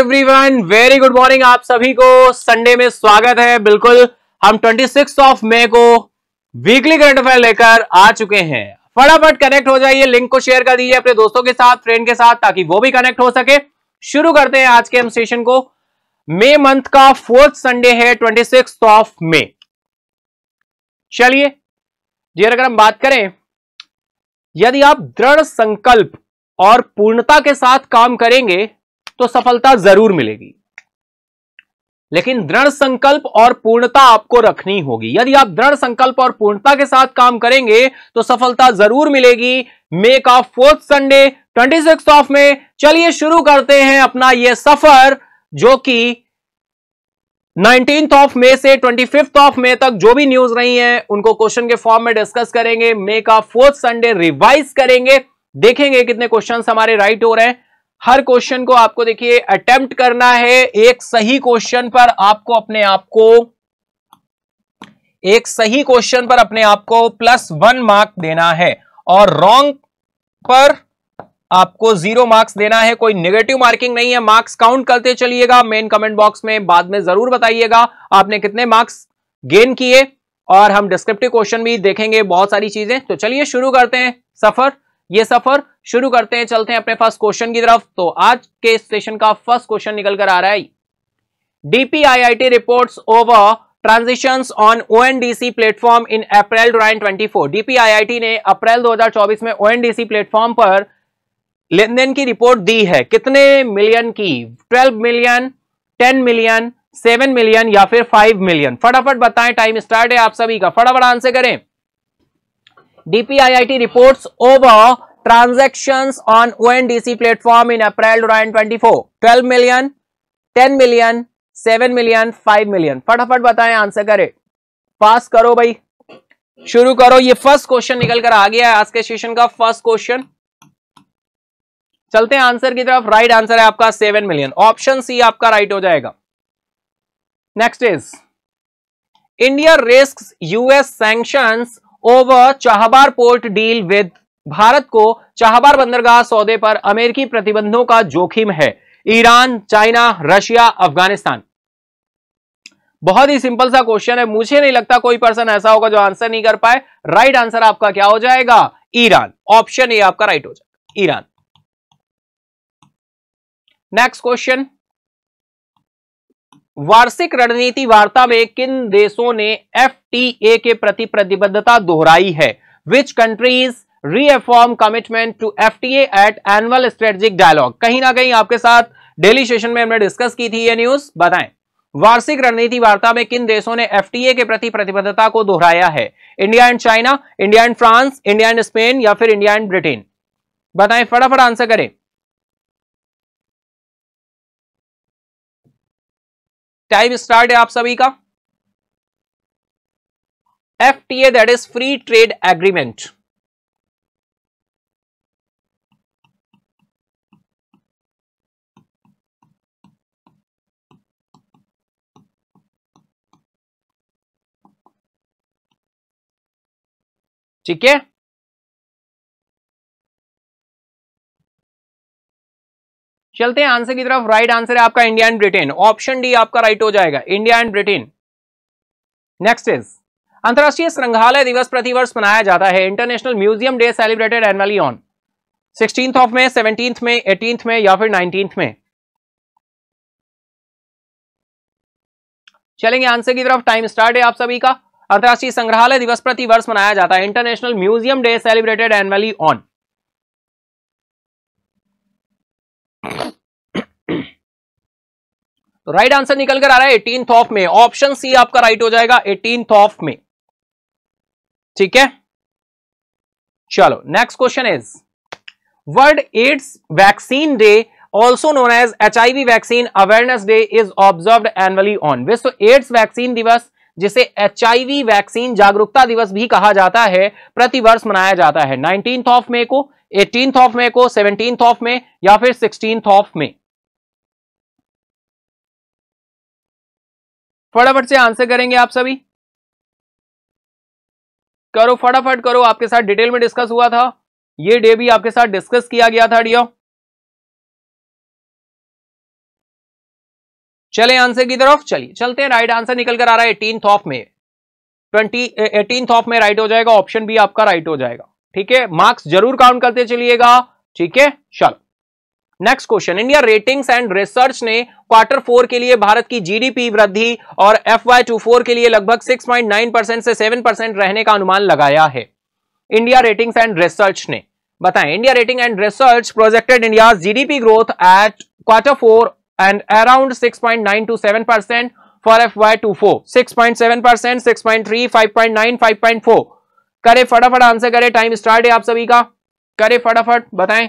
Everyone very good morning आप सभी को संडे में स्वागत है बिल्कुल हम 26 ऑफ मई को वीकली करंट अफेयर लेकर आ चुके हैं फटाफट कनेक्ट हो जाइए लिंक को शेयर कर दीजिए अपने दोस्तों के साथ फ्रेंड के साथ ताकि वो भी कनेक्ट हो सके शुरू करते हैं आज के हम सेशन को मे मंथ का फोर्थ संडे है ट्वेंटी ऑफ मे चलिए जी अगर हम बात करें यदि आप दृढ़ संकल्प और पूर्णता के साथ काम करेंगे तो सफलता जरूर मिलेगी लेकिन दृढ़ संकल्प और पूर्णता आपको रखनी होगी यदि आप दृढ़ संकल्प और पूर्णता के साथ काम करेंगे तो सफलता जरूर मिलेगी मेक of fourth Sunday twenty six of में चलिए शुरू करते हैं अपना यह सफर जो कि नाइनटीन ऑफ मे से ट्वेंटी फिफ्थ ऑफ मे तक जो भी न्यूज रही है उनको क्वेश्चन के फॉर्म में डिस्कस करेंगे मेक ऑफ फोर्थ संडे रिवाइज करेंगे देखेंगे कितने क्वेश्चन हमारे राइट हो रहे हैं हर क्वेश्चन को आपको देखिए अटेम्प्ट करना है एक सही क्वेश्चन पर आपको अपने आप को एक सही क्वेश्चन पर अपने आप को प्लस वन मार्क देना है और रॉन्ग पर आपको जीरो मार्क्स देना है कोई नेगेटिव मार्किंग नहीं है मार्क्स काउंट करते चलिएगा मेन कमेंट बॉक्स में बाद में जरूर बताइएगा आपने कितने मार्क्स गेन किए और हम डिस्क्रिप्टिव क्वेश्चन भी देखेंगे बहुत सारी चीजें तो चलिए शुरू करते हैं सफर ये सफर शुरू करते हैं चलते हैं अपने फर्स्ट क्वेश्चन की तरफ तो आज के सेशन का फर्स्ट क्वेश्चन निकल कर आ रहा है DPIIT reports over transitions on ONDC platform in April four DPIIT ने अप्रैल 2024 में ओएनडीसी प्लेटफॉर्म पर लेन की रिपोर्ट दी है कितने मिलियन की twelve million ten million seven million या फिर फाइव मिलियन फटाफट बताएं टाइम स्टार्ट है आप सभी का फटाफट आंसर करें DPIIT reports over transactions on ONDC platform in April 2024. 12 million, 10 million, 7 million, 5 million. फटाफट बताएं आंसर करें पास करो भाई शुरू करो ये फर्स्ट क्वेश्चन निकल कर आ गया है आज के सेशन का फर्स्ट क्वेश्चन चलते हैं आंसर की तरफ राइट आंसर है आपका सेवन मिलियन ऑप्शन सी आपका राइट हो जाएगा next is India risk US sanctions over Chabahar port deal with Bharat को चाहबार बंदरगाह सौदे पर अमेरिकी प्रतिबंधों का जोखिम है ईरान चाइना रशिया अफगानिस्तान बहुत ही सिंपल सा क्वेश्चन है मुझे नहीं लगता कोई पर्सन ऐसा होगा जो आंसर नहीं कर पाए राइट आंसर आपका क्या हो जाएगा ईरान ऑप्शन ए आपका राइट हो जाएगा ईरान नेक्स्ट क्वेश्चन वार्षिक रणनीति वार्ता में किन देशों ने एफ के प्रति प्रतिबद्धता दोहराई है which countries reaffirm commitment to F eight annual strategic dialogue कहीं ना कहीं आपके साथ डेली सेशन में हमने डिस्कस की थी ये न्यूज बताएं वार्षिक रणनीति वार्ता में किन देशों ने एफटीए के प्रति प्रतिबद्धता को दोहराया है India and China India and France India and Spain या फिर इंडिया एंड ब्रिटेन बताएं फटाफट आंसर करें टाइम स्टार्ट है आप सभी का F T A that is free trade agreement ठीक है चलते हैं आंसर की तरफ राइट आंसर है आपका India and Britain option D आपका राइट हो जाएगा India and Britain next is अंतर्राष्ट्रीय संग्रहालय दिवस प्रतिवर्ष मनाया जाता है international museum day celebrated annually on sixteenth of May seventeen में एटीन में या फिर नाइनटीन में चलेंगे आंसर की तरफ टाइम स्टार्ट है आप सभी का अंतर्राष्ट्रीय संग्रहालय दिवस प्रति वर्ष मनाया जाता है international museum day celebrated annually on तो राइट आंसर निकल कर आ रहा है eighteen of May option C आपका राइट हो जाएगा एटीन ऑफ में ठीक है चलो next question is world AIDS vaccine day also known as H I V vaccine awareness day is observe annually on विश्व एड्स वैक्सीन दिवस जिसे एच वैक्सीन जागरूकता दिवस भी कहा जाता है प्रतिवर्ष मनाया जाता है नाइनटीन ऑफ मे को एटीन ऑफ मे को सेवनटीन ऑफ में या फिर सिक्सटीन ऑफ में फटाफट से आंसर करेंगे आप सभी करो फटाफट करो आपके साथ डिटेल में डिस्कस हुआ था ये डे भी आपके साथ डिस्कस किया गया था डियो चले आंसर की तरफ चलिए चलते हैं राइट आंसर निकल कर आ रहा है eighteen of May twenty eighteen of May right हो जाएगा ऑप्शन बी आपका राइट हो जाएगा ठीक है मार्क्स जरूर काउंट करते चलिएगा ठीक है चलो next question India ratings and research ने क्वार्टर फोर के लिए भारत की जीडीपी वृद्धि और एफ वाई टू फोर के लिए लगभग 6.9 परसेंट से 7 परसेंट रहने का अनुमान लगाया है इंडिया रेटिंग्स एंड रिसर्च ने बताएं India rating and research projected India GDP growth at quarter four and around nine two seven percent for F Y two four six point seven percent six point three five point nine five point four करे फटाफट answer करे time start है आप सभी का करे फटाफट बताएं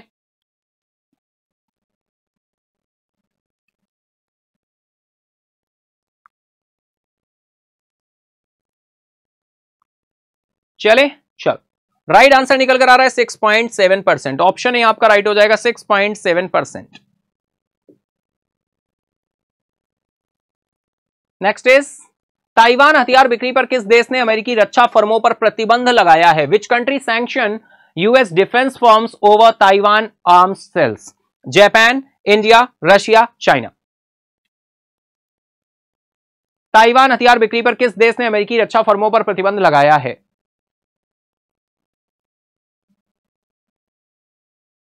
चले चल राइट आंसर निकल कर आ रहा है six point seven percent option है आपका राइट हो जाएगा six point seven percent next is Taiwan हथियार बिक्री पर किस देश ने अमेरिकी रक्षा फर्मों पर प्रतिबंध लगाया है which country sanction US defence firms over Taiwan arms sales Japan India Russia China Taiwan हथियार बिक्री पर किस देश ने अमेरिकी रक्षा फर्मों पर प्रतिबंध लगाया है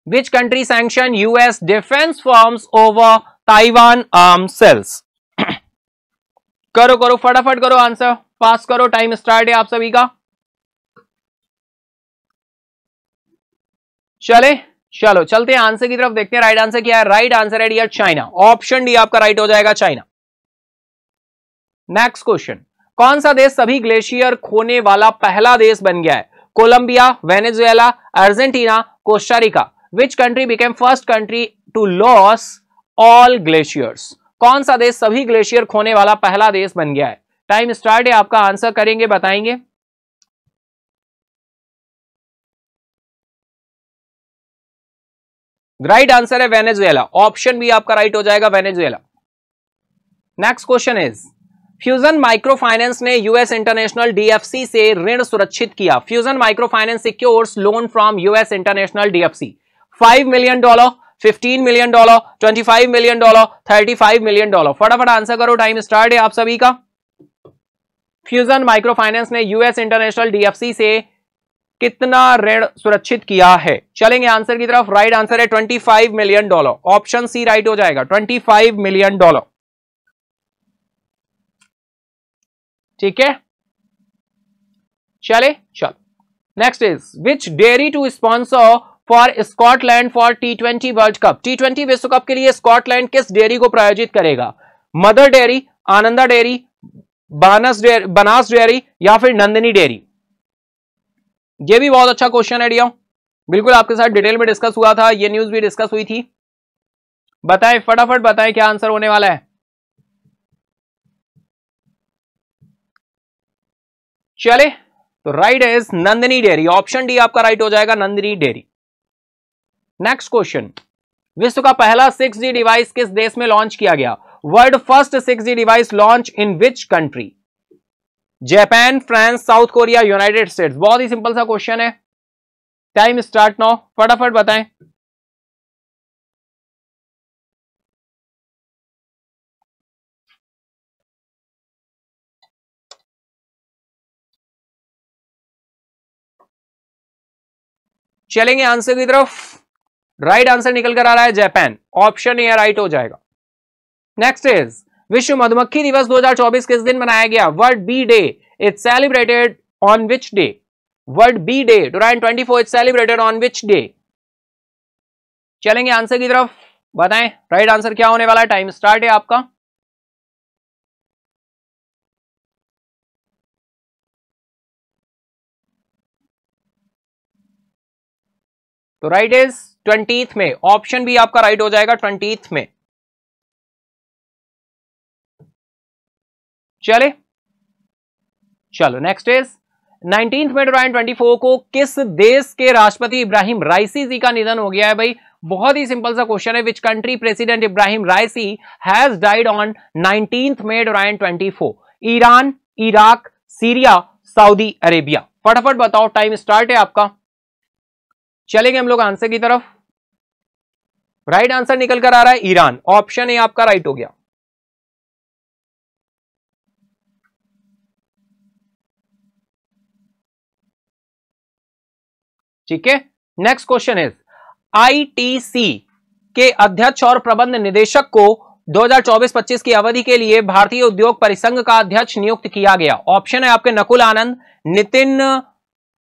which country sanction US defence firms over Taiwan arm sales करो करो फटाफट करो आंसर पास करो टाइम स्टार्ट है आप सभी का चले चलो चलते हैं आंसर की तरफ देखते हैं राइट आंसर क्या है राइट आंसर है डियर चाइना ऑप्शन डी आपका राइट हो जाएगा चाइना नेक्स्ट क्वेश्चन कौन सा देश सभी ग्लेशियर खोने वाला पहला देश बन गया है Colombia Venezuela Argentina Costa Rica which country became first country to lose all glaciers कौन सा देश सभी ग्लेशियर खोने वाला पहला देश बन गया है टाइम स्टार्ट है आपका आंसर करेंगे बताएंगे राइट आंसर है वेनेजुएला ऑप्शन भी आपका राइट हो जाएगा Venezuela next question is Fusion micro finance ने यूएस इंटरनेशनल डीएफसी से ऋण सुरक्षित किया Fusion micro Finance secures loan from US international DFC five million dollar fifteen million dollar twenty five million dollar thirty five million dollar फटाफट answer करो time start है आप सभी का फ्यूजन माइक्रो फाइनेंस ने यूएस इंटरनेशनल डीएफसी से कितना ऋण सुरक्षित किया है चलेंगे आंसर की तरफ राइट आंसर है twenty five million dollar option C right हो जाएगा ट्वेंटी फाइव मिलियन डॉलर ठीक है चले चल next is which dairy to sponsor for Scotland for T twenty World Cup T twenty विश्व कप के लिए स्कॉटलैंड किस डेयरी को प्रायोजित करेगा Mother Dairy Ananda Dairy Banas Dairy Banas Dairy या फिर नंदिनी डेयरी ये भी बहुत अच्छा क्वेश्चन है डिया बिल्कुल आपके साथ डिटेल में डिस्कस हुआ था ये न्यूज भी डिस्कस हुई थी बताएं फटाफट बताएं क्या आंसर होने वाला है चले तो right is Nandini Dairy option D आपका राइट हो जाएगा नंदिनी डेयरी नेक्स्ट क्वेश्चन विश्व का पहला सिक्स जी डिवाइस किस देश में लॉन्च किया गया world first six G device launch in which country Japan France South Korea United States बहुत ही सिंपल सा क्वेश्चन है टाइम स्टार्ट नाउ फटाफट बताएं चलेंगे आंसर की तरफ राइट आंसर निकल कर आ रहा है जापान ऑप्शन ए राइट हो जाएगा नेक्स्ट इज विश्व मधुमक्खी दिवस 2024 किस दिन मनाया गया World B Day it's celebrated on which day World B Day during twenty four it celebrated on which day चलेंगे आंसर की तरफ बताएं राइट आंसर क्या होने वाला है टाइम स्टार्ट है आपका तो right is twenty May option B आपका राइट हो जाएगा ट्वेंटी में चले चलो next is nineteen May two twenty four को किस देश के राष्ट्रपति इब्राहिम राइसी जी का निधन हो गया है भाई बहुत ही सिंपल सा क्वेश्चन है which country president Ebrahim Raisi has died on nineteen May two twenty four Iran Iraq Syria Saudi Arabia फटाफट बताओ टाइम स्टार्ट है आपका चलेंगे हम लोग आंसर की तरफ राइट आंसर निकल कर आ रहा है ईरान ऑप्शन ए आपका राइट हो गया ठीक है नेक्स्ट क्वेश्चन इज आईटीसी के अध्यक्ष और प्रबंध निदेशक को 2024-25 की अवधि के लिए भारतीय उद्योग परिसंघ का अध्यक्ष नियुक्त किया गया ऑप्शन है आपके नकुल आनंद नितिन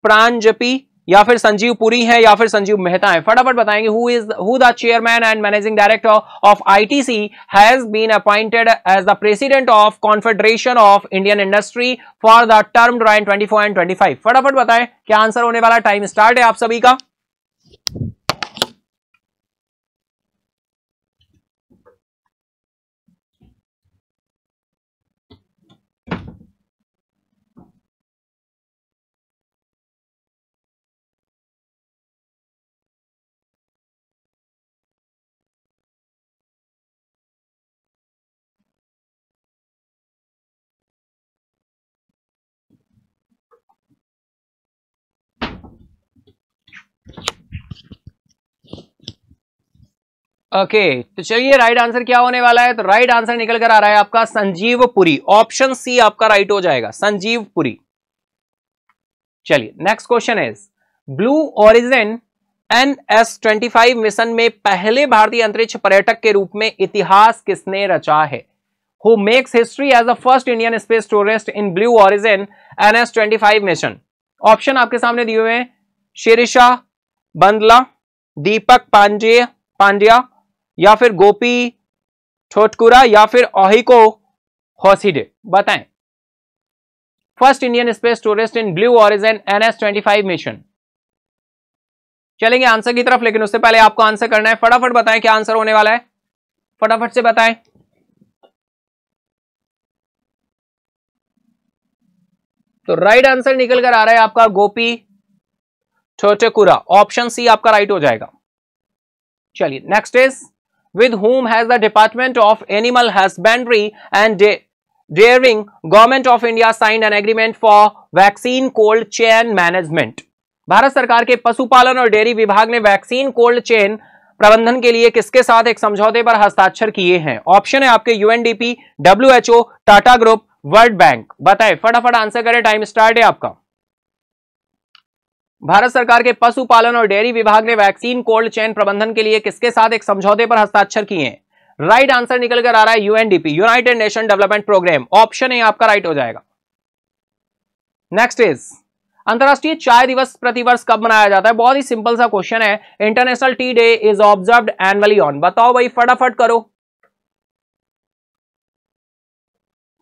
प्रांजपी या फिर संजीव पुरी है या फिर संजीव मेहता है फटाफट बताएंगे who is who the chairman and managing director of ITC has been appointed as the president of Confederation of Indian Industry for the term during twenty four and twenty five फटाफट बताएं क्या आंसर होने वाला time start है आप सभी का okay तो चलिए राइट आंसर क्या होने वाला है तो राइट आंसर निकल कर आ रहा है आपका संजीवपुरी ऑप्शन सी आपका राइट हो जाएगा संजीवपुरी चलिए next question is Blue Origin N S twenty five mission में पहले भारतीय अंतरिक्ष पर्यटक के रूप में इतिहास किसने रचा है who makes history as the first Indian space tourist in Blue Origin N S twenty five mission option आपके सामने दिए हुए हैं शिरिशा बंदला दीपक पांडे पांड्या या फिर गोपी ठोटकुरा या फिर ओहिको होसिडे बताएं first Indian space tourist in Blue Origin NS 25 mission चलेंगे आंसर की तरफ लेकिन उससे पहले आपको आंसर करना है फटाफट बताएं क्या आंसर होने वाला है फटाफट से बताएं तो राइट आंसर निकल कर आ रहा है आपका गोपी ठोटेकुरा ऑप्शन सी आपका राइट हो जाएगा चलिए next is with whom has the department of animal husbandry and dairying government of india signed an agreement for vaccine cold chain management Bharat सरकार के पशुपालन और डेयरी विभाग ने वैक्सीन कोल्ड चेन प्रबंधन के लिए किसके साथ एक समझौते पर हस्ताक्षर किए हैं ऑप्शन है आपके UNDP WHO Tata Group World Bank बताएं फटाफट आंसर करें टाइम स्टार्ट है आपका भारत सरकार के पशुपालन और डेयरी विभाग ने वैक्सीन कोल्ड चेन प्रबंधन के लिए किसके साथ एक समझौते पर हस्ताक्षर किए हैं राइट आंसर निकल कर आ रहा है UNDP United Nation Development Programme option A आपका राइट हो जाएगा नेक्स्ट इज अंतर्राष्ट्रीय चाय दिवस प्रतिवर्ष कब मनाया जाता है बहुत ही सिंपल सा क्वेश्चन है International Tea Day is observe annually on बताओ भाई फटाफट करो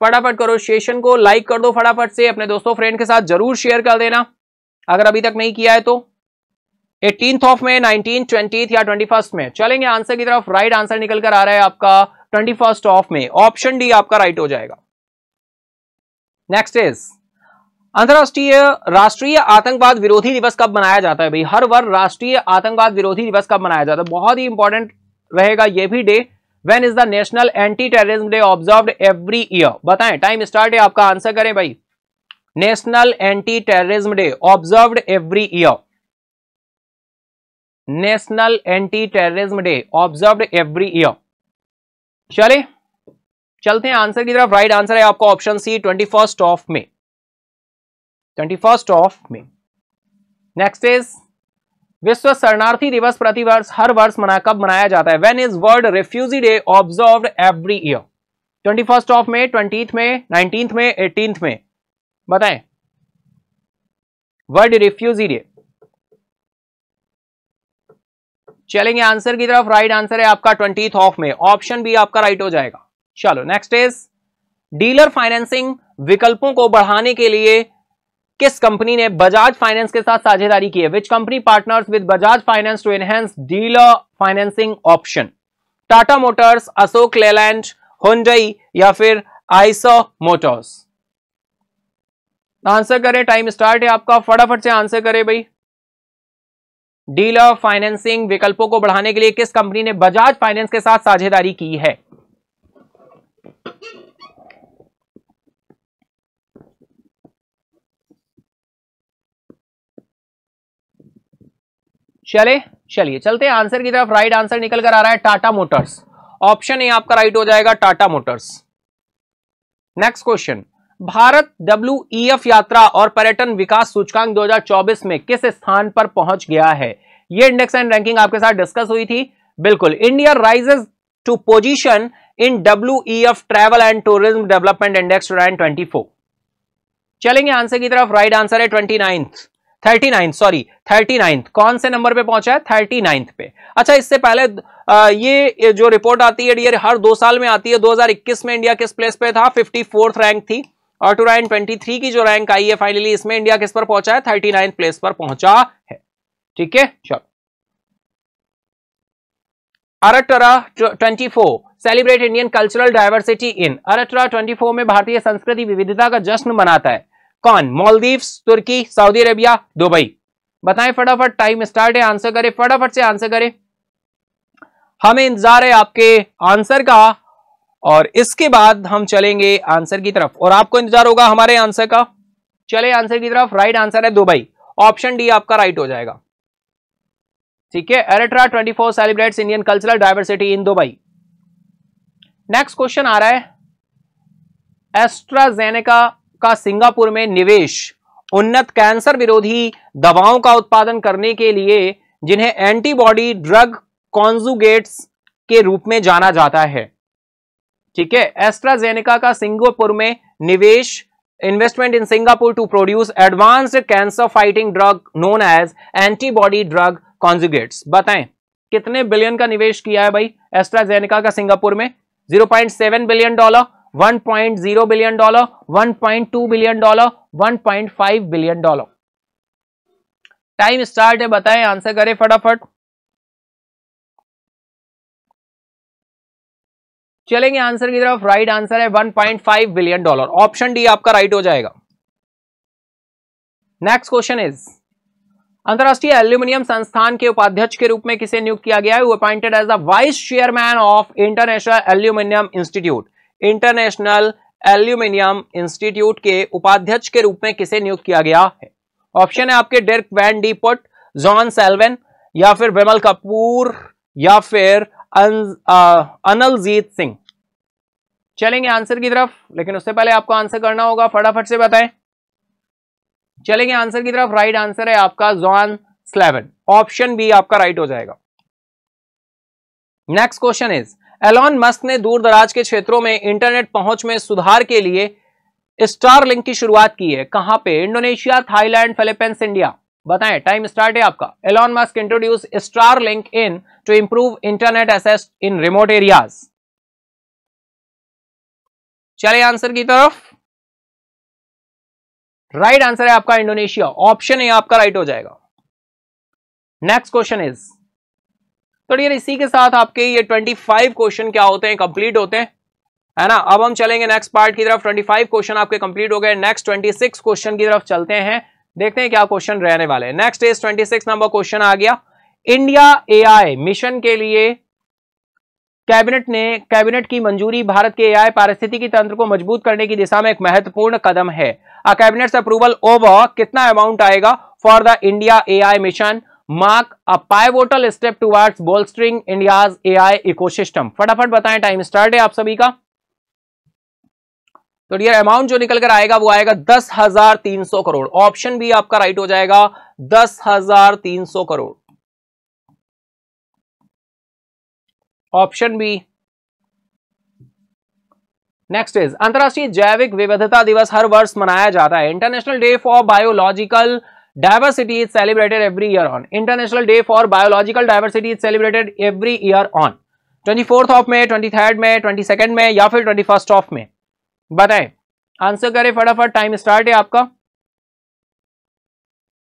फटाफट करो सेशन को लाइक कर दो फटाफट से अपने दोस्तों फ्रेंड के साथ जरूर शेयर कर देना अगर अभी तक नहीं किया है तो eighteen of May nineteen twenty या ट्वेंटी फर्स्ट में चलेंगे आंसर की तरफ राइट आंसर निकल कर आ रहा है आपका twenty first of May option D आपका राइट हो जाएगा नेक्स्ट इज अंतर्राष्ट्रीय राष्ट्रीय आतंकवाद विरोधी दिवस कब मनाया जाता है भाई हर वर्ष राष्ट्रीय आतंकवाद विरोधी दिवस कब मनाया जाता है बहुत ही इंपॉर्टेंट रहेगा यह भी day when is the National anti terrorism Day observe every year बताएं टाइम स्टार्ट है आपका आंसर करें भाई National anti terrorism Day observed every year National anti terrorism Day observed every year चले चलते हैं आंसर की तरफ राइट आंसर है आपका option C twenty first of May twenty first of May next is विश्व शरणार्थी दिवस प्रतिवर्ष हर वर्ष मना कब मनाया जाता है when is World Refugee Day observe every year twenty first of May twenty May nineteen May eighteen May बताएं वर्ड रिफ्यूजी डे चलेंगे आंसर की तरफ राइट आंसर है आपका twenty of May option B आपका राइट हो जाएगा चलो नेक्स्ट इज डीलर फाइनेंसिंग विकल्पों को बढ़ाने के लिए किस कंपनी ने बजाज फाइनेंस के साथ साझेदारी की है which company partners with Bajaj Finance to enhance dealer financing option Tata Motors Ashok Leyland Hyundai या फिर आइसो मोटर्स आंसर करें टाइम स्टार्ट है आपका फटाफट से आंसर करें भाई डीलर फाइनेंसिंग विकल्पों को बढ़ाने के लिए किस कंपनी ने बजाज फाइनेंस के साथ साझेदारी की है चले चलिए चलते हैं आंसर की तरफ राइट आंसर निकल कर आ रहा है टाटा मोटर्स ऑप्शन ए आपका राइट हो जाएगा Tata Motors next question Bharat W e यात्रा और पर्यटन विकास सूचकांक 2024 में किस स्थान पर पहुंच गया है यह इंडेक्स एंड रैंकिंग आपके साथ डिस्कस हुई थी बिल्कुल India rises to position in W travel and tourism development index twenty four चलेंगे आंसर की तरफ राइट आंसर है twenty ninth thirty ninth sorry thirty ninth कौन से नंबर पे पहुंचा है थर्टी नाइन्थ पे अच्छा इससे पहले आ, ये जो रिपोर्ट आती है डियर हर दो साल में आती है 2021 में इंडिया किस प्लेस पे था फिफ्टी फोर्थ रैंक थी और टू राइन ट्वेंटी की जो रैंक आई है फाइनली इसमें इंडिया किस पर पहुंचा है थर्टी प्लेस पर पहुंचा है ठीक है चलो अरटरा twenty four celebrate Indian cultural diversity in अरटरा 24 में भारतीय संस्कृति विविधता का जश्न मनाता है कौन मालदीव्स तुर्की सऊदी अरेबिया दुबई बताएं फटाफट टाइम स्टार्ट है आंसर करें फटाफट से आंसर करें हमें इंतजार है आपके आंसर का और इसके बाद हम चलेंगे आंसर की तरफ और आपको इंतजार होगा हमारे आंसर का चले आंसर की तरफ राइट आंसर है दुबई ऑप्शन डी आपका राइट हो जाएगा ठीक है एरेट्रा 24 celebrate Indian cultural diversity in Dubai next question आ रहा है एस्ट्राजेनेका का सिंगापुर में निवेश उन्नत कैंसर विरोधी दवाओं का उत्पादन करने के लिए जिन्हें एंटीबॉडी ड्रग कॉन्जुगेट्स के रूप में जाना जाता है ठीक है एस्ट्राजेनेका का सिंगापुर में निवेश investment in Singapore to produce advanced cancer fighting drug known as antibody drug conjugates बताएं कितने बिलियन का निवेश किया है भाई एस्ट्राजेनेका का सिंगापुर में 0.7 billion dollar 1.0 billion dollar 1.2 billion dollar 1.5 billion dollar time start है बताएं आंसर करें फटाफट चलेंगे आंसर की तरफ राइट आंसर है 1.5 बिलियन डॉलर ऑप्शन डी आपका राइट हो जाएगा नेक्स्ट क्वेश्चन इज अंतर्राष्ट्रीय एल्यूमिनियम संस्थान के उपाध्यक्ष के रूप में किसे नियुक्त किया गया है वो appointed as the vice chairman of International Aluminium Institute International Aluminium Institute के उपाध्यक्ष के रूप में किसे नियुक्त किया गया है ऑप्शन है आपके Derk van de Put John Slaven या फिर विमल कपूर या फिर अनलजीत सिंह चलेंगे आंसर की तरफ लेकिन उससे पहले आपको आंसर करना होगा फटाफट से बताएं चलेंगे आंसर की तरफ राइट आंसर है आपका जॉन स्लेवन ऑप्शन बी आपका राइट हो जाएगा next question is Elon Musk ने दूर दराज के क्षेत्रों में इंटरनेट पहुंच में सुधार के लिए स्टार लिंक की शुरुआत की है कहां पे इंडोनेशिया थाईलैंड फिलिपींस इंडिया बताएं टाइम स्टार्ट है आपका Elon Musk introduce Starlink in to improve internet access in remote areas चले आंसर की तरफ राइट right आंसर है आपका इंडोनेशिया ऑप्शन ए आपका राइट हो जाएगा नेक्स्ट क्वेश्चन इज तो डियर इसी के साथ आपके ये 25 क्वेश्चन क्या होते हैं कंप्लीट होते हैं है ना अब हम चलेंगे नेक्स्ट पार्ट की तरफ 25 क्वेश्चन आपके कंप्लीट हो गए नेक्स्ट 26 क्वेश्चन की तरफ चलते हैं देखते हैं क्या क्वेश्चन रहने वाले हैं नेक्स्ट इज 26 नंबर क्वेश्चन आ गया इंडिया एआई मिशन के लिए कैबिनेट ने कैबिनेट की मंजूरी भारत के एआई पारिस्थितिकी तंत्र को मजबूत करने की दिशा में एक महत्वपूर्ण कदम है कैबिनेट अप्रूवल ओवर कितना अमाउंट आएगा for the India AI mission mark a pivotal step towards India India's AI ecosystem फटाफट बताएं टाइम स्टार्ट है आप सभी का तो डियर अमाउंट जो निकल कर आएगा वो आएगा दस हजार तीन सौ करोड़ ऑप्शन भी आपका राइट हो जाएगा दस हजार तीन सौ crore option B next is अंतर्राष्ट्रीय जैविक विविधता दिवस हर वर्ष मनाया जाता है International Day for Biological Diversity is celebrated every year on International Day for Biological Diversity is celebrated every year on twenty fourth of May twenty third May twenty second May या फिर ट्वेंटी फर्स्ट ऑफ में बताएं answer करें फटाफट time start है आपका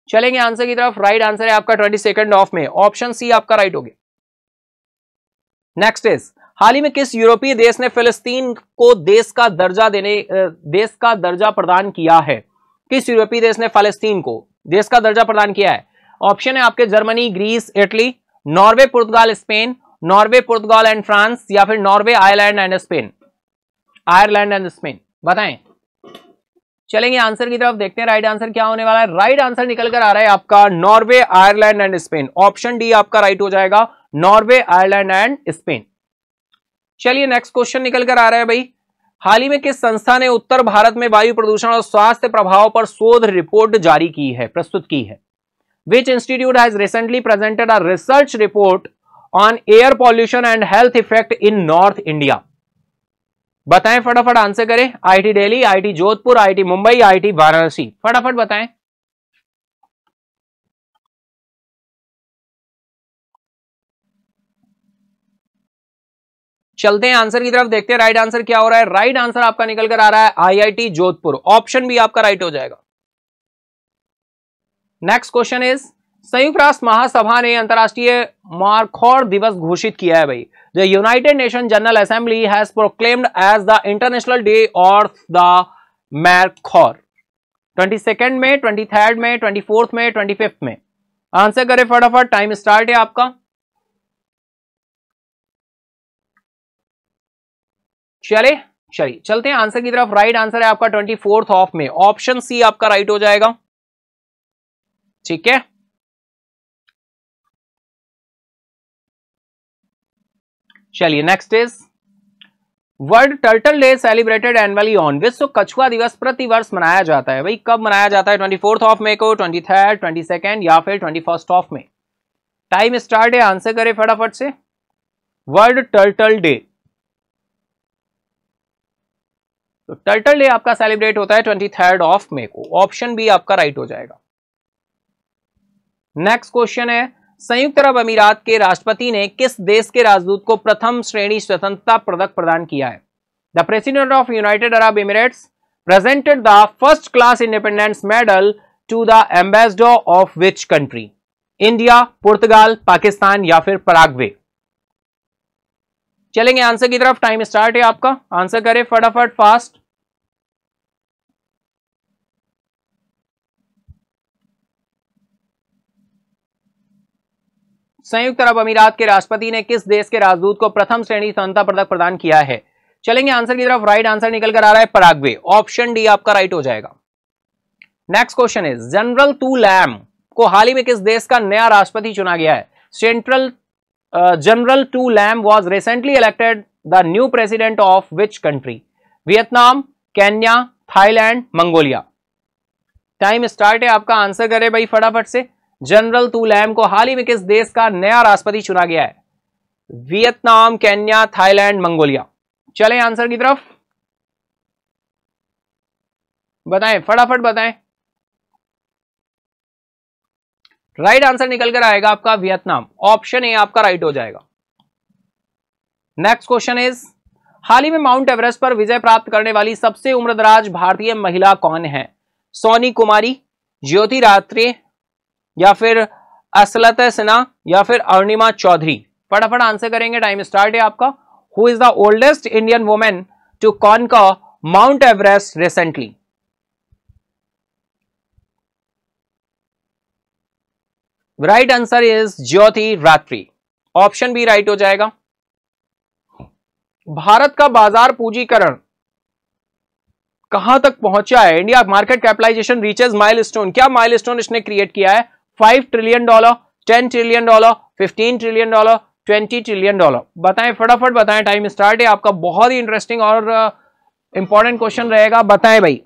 चलेंगे answer की तरफ राइट आंसर है आपका twenty second of May option C आपका राइट हो गया नेक्स्ट इज हाल ही में किस यूरोपीय देश ने फिलिस्तीन को देश का दर्जा देने देश का दर्जा प्रदान किया है किस यूरोपीय देश ने फलस्तीन को देश का दर्जा प्रदान किया है ऑप्शन है आपके Germany Greece Italy Norway Portugal Spain Norway Portugal and France या फिर Norway Ireland and Spain Ireland and Spain बताएं चलेंगे आंसर की तरफ देखते हैं राइट आंसर क्या होने वाला है राइट आंसर निकल कर आ रहा है आपका Norway Ireland and Spain option D आपका राइट हो जाएगा नॉर्वे आयरलैंड एंड स्पेन चलिए नेक्स्ट क्वेश्चन निकल कर आ रहा है भाई हाल ही में किस संस्था ने उत्तर भारत में वायु प्रदूषण और स्वास्थ्य प्रभाव पर शोध रिपोर्ट जारी की है प्रस्तुत की है which institute has recently presented a research report on air pollution and health effect in north India बताएं फटाफट आंसर करें IT Delhi IT Jodhpur IT Mumbai IT Varanasi फटाफट बताएं चलते हैं आंसर की तरफ देखते हैं राइट आंसर क्या हो रहा है राइट आंसर आपका निकल कर आ रहा है आईआईटी जोधपुर ऑप्शन भी आपका राइट हो जाएगा नेक्स्ट क्वेश्चन इज संयुक्त राष्ट्र महासभा ने अंतर्राष्ट्रीय मारखोर दिवस घोषित किया है भाई the United Nation General Assembly has proclaimed as the international day of the markhor twenty second May twenty third May twenty fourth May twenty fifth May answer करें फटाफट टाइम स्टार्ट है आपका चले चलिए चलते हैं आंसर की तरफ राइट आंसर है आपका twenty fourth of May option C आपका राइट हो जाएगा ठीक है चलिए next is world turtle day celebrated annually on विश्व कछुआ दिवस प्रति वर्ष मनाया जाता है भाई कब मनाया जाता है ट्वेंटी फोर्थ ऑफ मे को ट्वेंटी थर्ड ट्वेंटी सेकेंड या फिर twenty first of May time start है आंसर करें फटाफट से वर्ल्ड टर्टल डे तो टर्टल डे आपका सेलिब्रेट होता है ट्वेंटी थर्ड ऑफ मे को ऑप्शन बी आपका राइट हो जाएगा नेक्स्ट क्वेश्चन है संयुक्त अरब अमीरात के राष्ट्रपति ने किस देश के राजदूत को प्रथम श्रेणी स्वतंत्रता पदक प्रदान किया है the president of United Arab Emirate presented the first class independence medal to the ambassador of which country India पुर्तगाल पाकिस्तान या फिर पराग्वे चलेंगे आंसर की तरफ टाइम स्टार्ट है आपका आंसर करें फटाफट फास्ट संयुक्त अरब अमीरात के राष्ट्रपति ने किस देश के राजदूत को प्रथम श्रेणी स्वतंत्रता पदक प्रदान किया है चलेंगे आंसर की तरफ राइट आंसर निकल कर आ रहा है पराग्वे ऑप्शन डी आपका राइट हो जाएगा next question is General To Lam को हाल ही में किस देश का नया राष्ट्रपति चुना गया है central General To Lam was recently elected the new president of which country Vietnam Kenya Thailand Mongolia time start है आपका आंसर करें भाई फटाफट से जनरल लैम को हाल ही में किस देश का नया राष्ट्रपति चुना गया है वियतनाम केन्या थाईलैंड मंगोलिया चले आंसर की तरफ बताएं फटाफट बताएं राइट आंसर निकल कर आएगा आपका वियतनाम ऑप्शन ए आपका राइट हो जाएगा नेक्स्ट क्वेश्चन इज हाल ही में माउंट एवरेस्ट पर विजय प्राप्त करने वाली सबसे उम्रदराज भारतीय महिला कौन है सोनी कुमारी ज्योति रात्रे या फिर असलत सिन्हा या फिर अर्णिमा चौधरी फटाफट आंसर करेंगे टाइम स्टार्ट है आपका who is the oldest Indian women to conquer Mount Everest recently right answer is Jyoti Ratri option भी राइट हो जाएगा भारत का बाजार पूंजीकरण कहां तक पहुंचा है India market capitalization reaches milestone क्या माइलस्टोन इसने क्रिएट किया है five trillion dollar ten trillion dollar fifteen trillion dollar twenty trillion dollar बताएं फटाफट बताएं टाइम स्टार्ट है आपका बहुत ही इंटरेस्टिंग और इंपॉर्टेंट uh, क्वेश्चन रहेगा बताएं भाई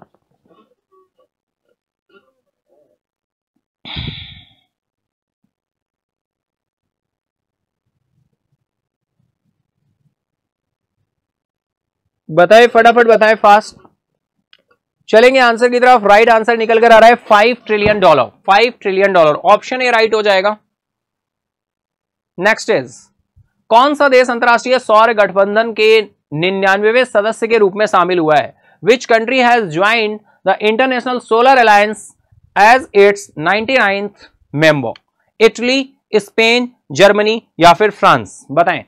बताएं फटाफट बताएं फास्ट चलेंगे आंसर की तरफ राइट आंसर निकल कर आ रहा है five trillion dollar five trillion dollar option A right हो जाएगा नेक्स्ट इज कौन सा देश अंतर्राष्ट्रीय सौर गठबंधन के निन्यानवे सदस्य के रूप में शामिल हुआ है which country has join the international solar alliance as its ninety member Italy Spain Germany या फिर फ्रांस बताएं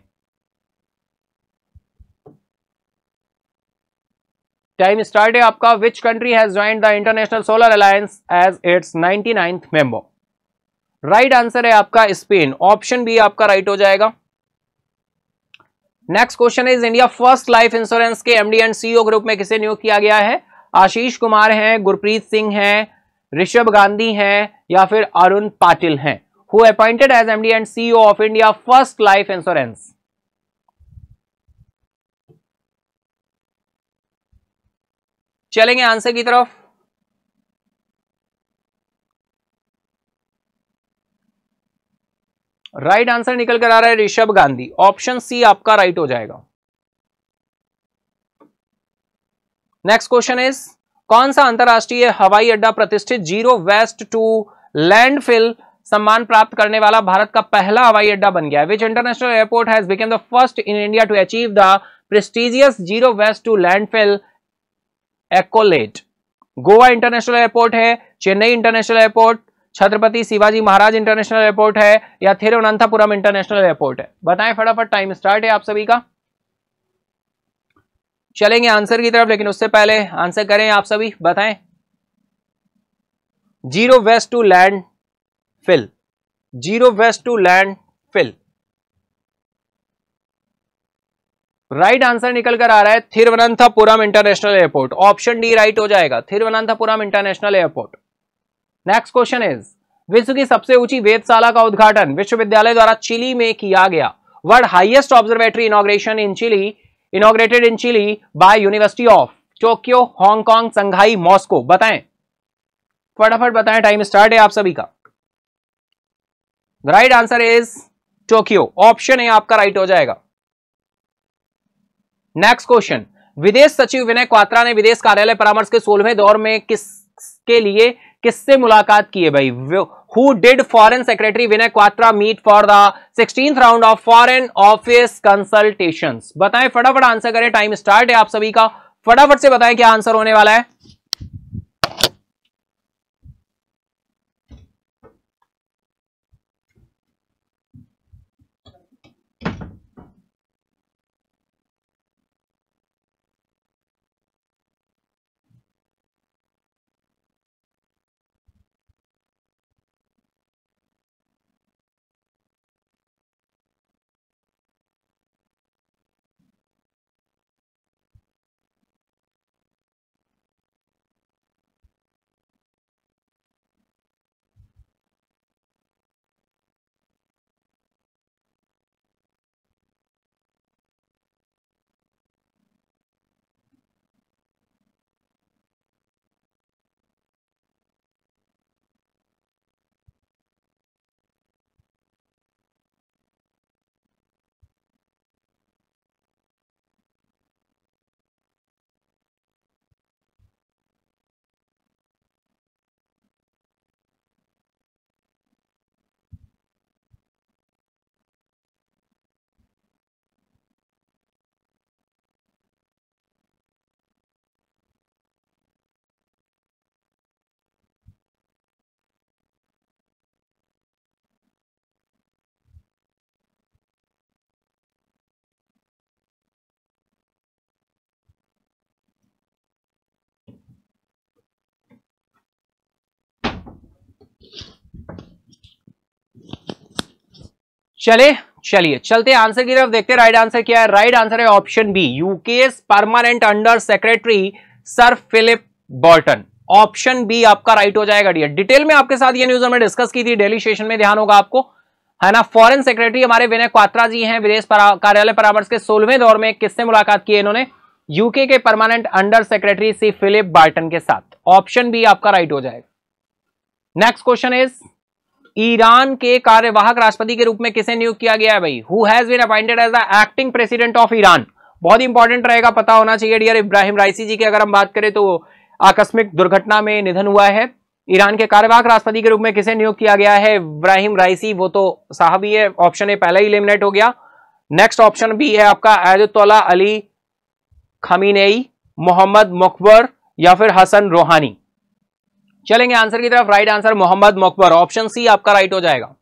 टाइम स्टार्ट है आपका which country has join the international solar alliance as its ninth member right answer है आपका Spain option B आपका right हो जाएगा next question is India first life insurance के एमडी एंड सीईओ ग्रुप में किसे नियुक्त किया गया है आशीष कुमार हैं गुरप्रीत सिंह हैं ऋषभ गांधी हैं या फिर अरुण पाटिल हैं who appointed as MD and CEO of India first life insurance चलेंगे आंसर की तरफ राइट आंसर निकल कर आ रहा है ऋषभ गांधी ऑप्शन सी आपका राइट हो जाएगा नेक्स्ट क्वेश्चन इज कौन सा अंतर्राष्ट्रीय हवाई अड्डा प्रतिष्ठित जीरो वेस्ट टू लैंडफिल सम्मान प्राप्त करने वाला भारत का पहला हवाई अड्डा बन गया which international airport has become the first in India to achieve the prestigious zero waste to landfill act Goa international airport है Chennai international airport Chhatrapati Shivaji Maharaj international airport है या थिरुवनंतपुरम इंटरनेशनल एयरपोर्ट है बताएं फटाफट टाइम स्टार्ट है आप सभी का चलेंगे आंसर की तरफ लेकिन उससे पहले आंसर करें आप सभी बताएं zero waste to landfill zero waste to landfill right answer निकल कर आ रहा है Thiruvananthapuram international airport option D right हो जाएगा Thiruvananthapuram international airport next question is विश्व की सबसे ऊंची वेदशाला का उद्घाटन विश्वविद्यालय द्वारा चिली में किया गया world highest observatory inauguration in Chile inaugurated in Chile by university of Tokyo Hong Kong Shanghai Moscow बताएं फटाफट बताएं टाइम स्टार्ट है आप सभी का right answer is Tokyo option है आपका राइट हो जाएगा नेक्स्ट क्वेश्चन विदेश सचिव विनय क्वात्रा ने विदेश कार्यालय परामर्श के सोलहवें दौर में किस के लिए किससे मुलाकात की है भाई who did foreign secretary Vinay Kwatra meet for the sixteenth round of foreign office consultation बताएं फटाफट आंसर करें टाइम स्टार्ट है आप सभी का फटाफट से बताएं क्या आंसर होने वाला है चले चलिए चलते आंसर की तरफ देखते राइट आंसर क्या है राइट आंसर है option B UK permanent under secretary sir Philip Barton option B आपका राइट हो जाएगा डियर डिटेल में आपके साथ ये न्यूज हमने डिस्कस की थी डेली सेशन में ध्यान होगा आपको है ना फॉरेन सेक्रेटरी हमारे विनय क्वात्रा जी हैं विदेश कार्यालय परामर्श के सोलहवें दौर में किससे मुलाकात की इन्होंने यूके के permanent under secretary sir Philip Barton के साथ ऑप्शन बी आपका राइट हो जाएगा नेक्स्ट क्वेश्चन इज ईरान के कार्यवाहक राष्ट्रपति के रूप में किसे नियुक्त किया गया है भाई who has been appointed as the acting president of Iran बहुत इंपॉर्टेंट रहेगा पता होना चाहिए डियर इब्राहिम राइसी जी की अगर हम बात करें तो आकस्मिक दुर्घटना में निधन हुआ है ईरान के कार्यवाहक राष्ट्रपति के रूप में किसे नियुक्त किया गया है इब्राहिम राइसी वो तो साहब ही है ऑप्शन ए पहला ही इलिमिनेट हो गया नेक्स्ट ऑप्शन बी है आपका आयदुल्ला अली खमीनेई मोहम्मद मुखबर या फिर हसन रोहानी चलेंगे आंसर की तरफ right answer Mohammad Mokhber option C आपका राइट हो जाएगा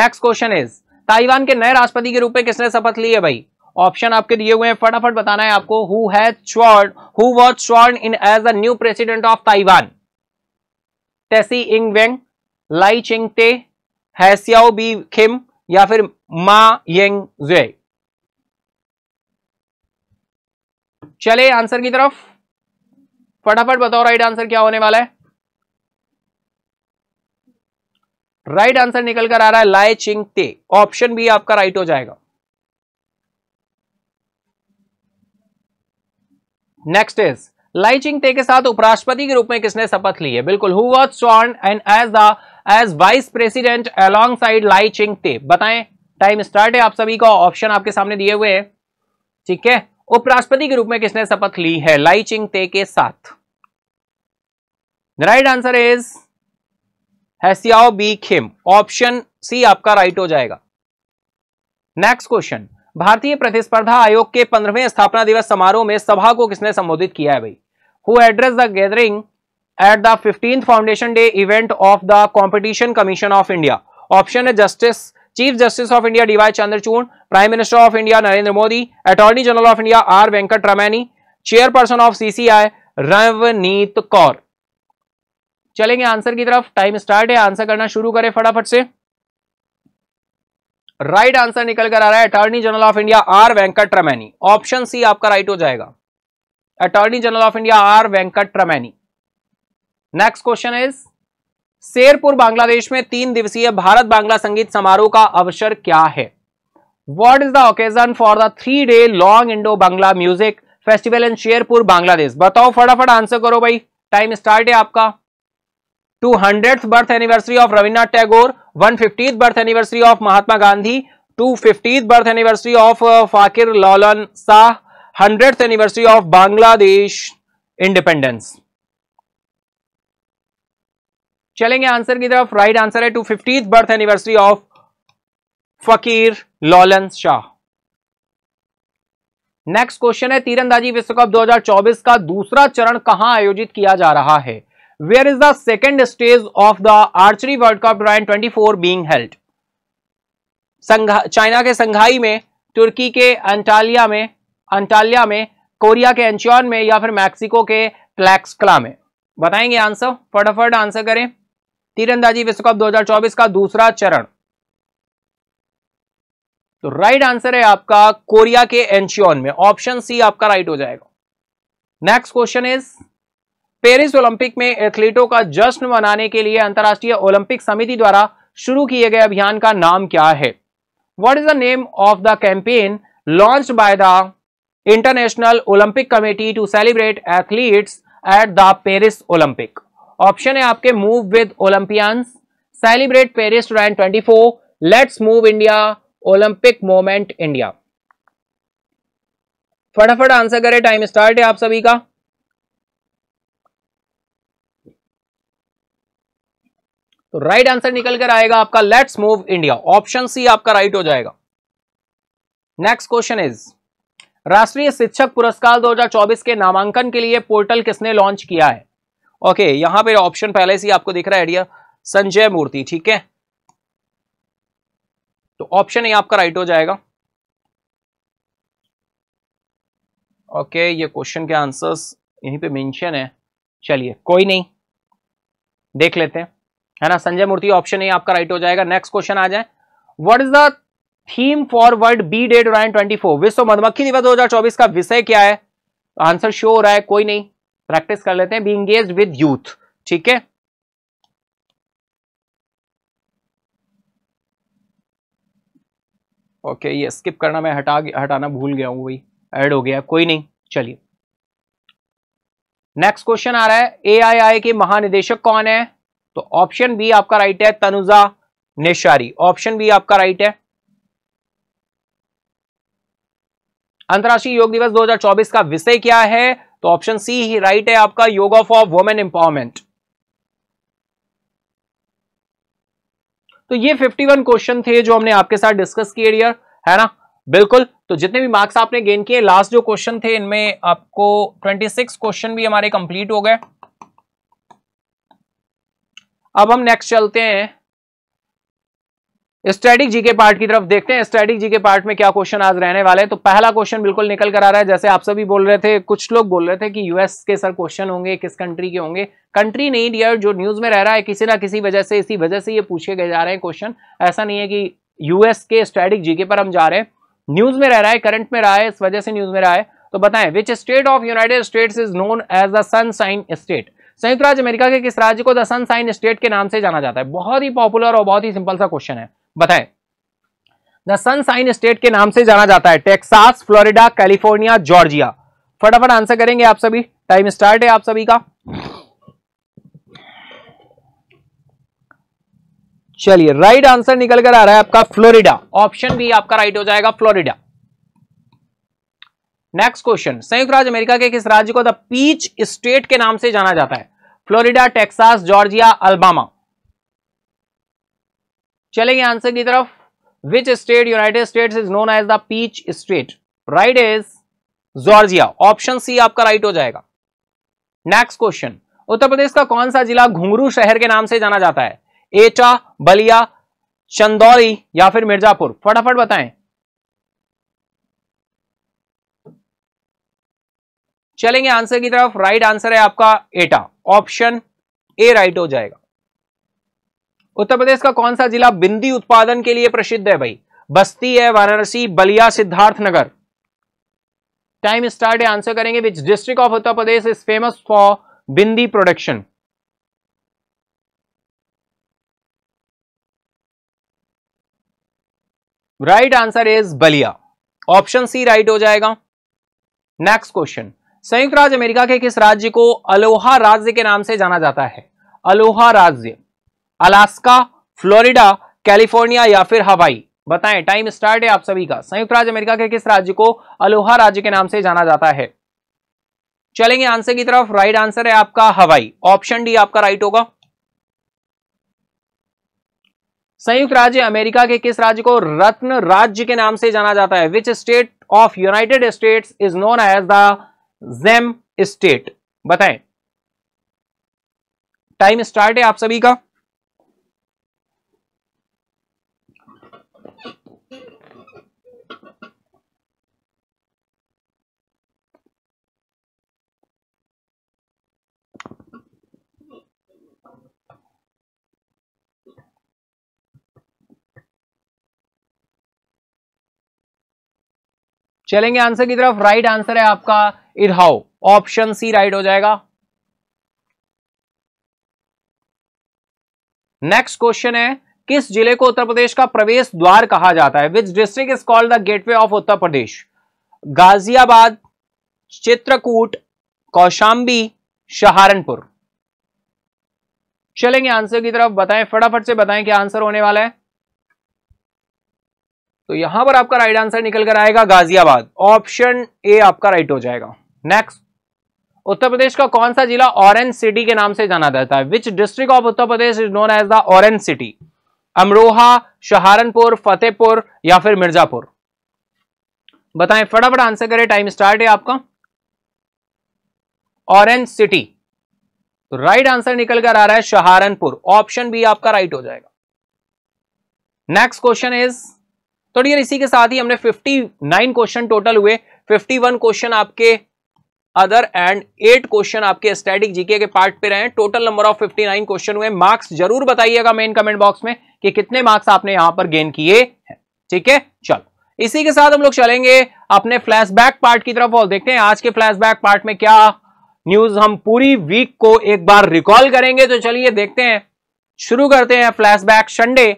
नेक्स्ट क्वेश्चन इज ताइवान के नए राष्ट्रपति के रूप में किसने शपथ ली है भाई ऑप्शन आपके दिए हुए हैं फटाफट बताना है आपको who who in as a new president of Taiwan Tsai Ing wen लाई चिंग ते हैसियाओ बी खिम या फिर मा यंग जे चले आंसर की तरफ फटाफट बताओ राइट आंसर क्या होने वाला है राइट आंसर निकल कर आ रहा है लाए चिंग ते ऑप्शन भी आपका राइट हो जाएगा नेक्स्ट इज लाई ते के साथ उपराष्ट्रपति के रूप में किसने शपथ ली है बिल्कुल who was sworn and as the as vice president alongside Lai Te बताएं टाइम स्टार्ट है आप सभी का ऑप्शन आपके सामने दिए हुए हैं ठीक है उपराष्ट्रपति के रूप में किसने शपथ ली है लाई चिंगते के साथ right answer is Hsiao Bi Khim option C आपका राइट हो जाएगा नेक्स्ट क्वेश्चन भारतीय प्रतिस्पर्धा आयोग के पंद्रहवें स्थापना दिवस समारोह में सभा को किसने संबोधित किया है भाई who address the gathering at the fifteen foundation day event of the competition commission of India option है justice chief justice of India DY Chandrachud prime minister of India Narendra Modi attorney general of India R Venkataramani chairperson of CCI Ravneet Kaur चलेंगे answer की तरफ time start है answer करना शुरू करें फटाफट से राइट आंसर निकल कर आ रहा है attorney general of India R Venkataramani option C आपका राइट हो जाएगा attorney general of India R Venkataramani next question is Sherpur Bangladesh में तीन दिवसीय भारत बांग्ला संगीत समारोह का अवसर क्या है what is the occasion for the three day long Indo Bangla music festival in Sherpur Bangladesh बताओ फटाफट आंसर करो भाई टाइम स्टार्ट है आपका two hundred birth anniversary of Rabindranath Tagore one fifty birth anniversary of Mahatma Gandhi two fifty birth anniversary of Fakir Lalon Shah hundred anniversary of Bangladesh independence चलेंगे answer की तरफ right answer है two fifty birth anniversary of Fakir लॉलन Shah next question है तीरंदाजी विश्व cup 2024 का दूसरा चरण कहां आयोजित किया जा रहा है where is the second stage of the archery world cup round 24 being held China के संघाई में तुर्की के अंटालिया में अंटालिया में कोरिया के एंचोन में या फिर मैक्सिको के क्लैक्सक्ला में बताएंगे आंसर फटाफट आंसर करें तीरंदाजी विश्व कप 2024 का दूसरा चरण तो राइट आंसर है आपका कोरिया के एंशियन में ऑप्शन सी आपका राइट हो जाएगा next question is Paris Olympic में एथलीटों का जश्न मनाने के लिए अंतर्राष्ट्रीय ओलंपिक समिति द्वारा शुरू किए गए अभियान का नाम क्या है what is the name of the campaign launch by the International Olympic Committee to celebrate athletes at the Paris Olympic option है आपके move with Olympians celebrate Paris four let's move India Olympic moment India फटाफट answer करें time start है आप सभी का तो right answer निकल कर आएगा आपका let's move India option C आपका राइट हो जाएगा नेक्स्ट क्वेश्चन इज राष्ट्रीय शिक्षक पुरस्कार 2024 के नामांकन के लिए पोर्टल किसने लॉन्च किया है ओके okay, यहां पर ऑप्शन पहले से आपको दिख रहा है आइडिया संजय मूर्ति ठीक है तो ऑप्शन ए आपका राइट हो जाएगा ओके okay, ये क्वेश्चन के आंसर्स यहीं पे मेंशन है चलिए कोई नहीं देख लेते हैं है ना संजय मूर्ति ऑप्शन ए आपका राइट हो जाएगा नेक्स्ट क्वेश्चन आ जाए what is the theme for world bee twenty four विश्व मधुमक्खी दिवस 2024 का विषय क्या है आंसर शो हो रहा है कोई नहीं प्रैक्टिस कर लेते हैं बी इंगेज विद यूथ ठीक है ओके ये स्किप करना मैं हटा हटाना भूल गया हूं वही एड हो गया कोई नहीं चलिए नेक्स्ट क्वेश्चन आ रहा है एआईआई के महानिदेशक कौन है तो ऑप्शन बी आपका राइट है तनुजा नेशारी ऑप्शन बी आपका राइट है अंतर्राष्ट्रीय योग दिवस 2024 का विषय क्या है तो ऑप्शन सी ही राइट है आपका योगा फॉर वुमेन एम्पावरमेंट तो ये 51 क्वेश्चन थे जो हमने आपके साथ डिस्कस किए डियर है ना बिल्कुल तो जितने भी मार्क्स आपने गेन किए लास्ट जो क्वेश्चन थे इनमें आपको 26 क्वेश्चन भी हमारे कंप्लीट हो गए अब हम नेक्स्ट चलते हैं स्टैटिक जीके पार्ट की तरफ देखते हैं स्टैटिक जी के पार्ट में क्या क्वेश्चन आज रहने वाले हैं तो पहला क्वेश्चन बिल्कुल निकल कर आ रहा है जैसे आप सभी बोल रहे थे कुछ लोग बोल रहे थे कि यूएस के सर क्वेश्चन होंगे किस कंट्री के होंगे कंट्री नहीं डियर जो न्यूज में रह रहा है किसी ना किसी वजह से इसी वजह से ये पूछे गए जा रहे हैं क्वेश्चन ऐसा नहीं है कि यूएस के स्टैटिक जीके पर हम जा रहे हैं न्यूज में रह रहा है करंट में रहा है इस वजह से न्यूज में रहा है तो बताएं which state of United States is known as the sunshine state संयुक्त राज्य अमेरिका के किस राज्य को द साइन स्टेट के नाम से जाना जाता है बहुत ही पॉपुलर और बहुत ही सिंपल सा क्वेश्चन है बताएं द साइन स्टेट के नाम से जाना जाता है टेक्सास फ्लोरिडा कैलिफोर्निया जॉर्जिया फटाफट आंसर करेंगे आप सभी टाइम स्टार्ट है आप सभी का चलिए राइट आंसर निकल कर आ रहा है आपका फ्लोरिडा ऑप्शन भी आपका राइट हो जाएगा फ्लोरिडा नेक्स्ट क्वेश्चन संयुक्त राज्य अमेरिका के किस राज्य को द पीच स्टेट के नाम से जाना जाता है फ्लोरिडा टेक्सास जॉर्जिया अल्बामा चलेंगे आंसर की तरफ which state United States is known as the peach state right is Georgia option C आपका राइट हो जाएगा नेक्स्ट क्वेश्चन उत्तर प्रदेश का कौन सा जिला घुंगरू शहर के नाम से जाना जाता है एटा बलिया चंदौली या फिर मिर्जापुर फटाफट बताएं चलेंगे आंसर की तरफ राइट आंसर है आपका एटा ऑप्शन ए राइट हो जाएगा उत्तर प्रदेश का कौन सा जिला बिंदी उत्पादन के लिए प्रसिद्ध है भाई बस्ती है Varanasi Ballia Siddharthnagar time start answer करेंगे which district of Uttar Pradesh is famous for bindi production right answer is Ballia option C right हो जाएगा नेक्स्ट क्वेश्चन संयुक्त राज्य अमेरिका के किस राज्य को अलोहा राज्य के नाम से जाना जाता है अलोहा राज्य अलास्का फ्लोरिडा कैलिफोर्निया या फिर हवाई बताएं टाइम स्टार्ट है आप सभी का संयुक्त राज्य अमेरिका के किस राज्य को अलोहा राज्य के नाम से जाना जाता है चलेंगे आंसर की तरफ राइट आंसर है आपका हवाई ऑप्शन डी आपका राइट होगा संयुक्त राज्य अमेरिका के किस राज्य को रत्न राज्य के नाम से जाना जाता है which state of United States is known as the gem state बताएं टाइम स्टार्ट है आप सभी का चलेंगे आंसर की तरफ राइट आंसर है आपका इधाओ ऑप्शन सी राइट हो जाएगा नेक्स्ट क्वेश्चन है किस जिले को उत्तर प्रदेश का प्रवेश द्वार कहा जाता है which district is called the gateway of Uttar Pradesh Ghaziabad Chitrakoot Kaushambi Saharanpur चलेंगे आंसर की तरफ बताएं फटाफट से बताएं क्या आंसर होने वाला है तो यहां पर आपका राइट आंसर निकल कर आएगा गाजियाबाद ऑप्शन ए आपका राइट हो जाएगा नेक्स्ट उत्तर प्रदेश का कौन सा जिला ऑरेंज सिटी के नाम से जाना जाता है which district of Uttar Pradesh is known as the orange city Amroha Saharanpur Fatehpur या फिर मिर्जापुर बताएं फटाफट आंसर करें टाइम स्टार्ट है आपका ऑरेंज सिटी तो राइट आंसर निकल कर आ रहा है सहारनपुर ऑप्शन बी आपका राइट हो जाएगा नेक्स्ट क्वेश्चन इज तो डियर इसी के साथ ही हमने 59 क्वेश्चन टोटल हुए 51 क्वेश्चन आपके अदर एंड एट क्वेश्चन आपके स्टैटिक जीके के पार्ट पे रहे टोटल नंबर ऑफ 59 क्वेश्चन हुए मार्क्स जरूर बताइएगा मेन कमेंट बॉक्स में कि कितने मार्क्स आपने यहां पर गेन किए हैं ठीक है चलो इसी के साथ हम लोग चलेंगे अपने फ्लैशबैक पार्ट की तरफ और देखते हैं आज के फ्लैशबैक पार्ट में क्या न्यूज हम पूरी वीक को एक बार रिकॉल करेंगे तो चलिए देखते हैं शुरू करते हैं फ्लैशबैक संडे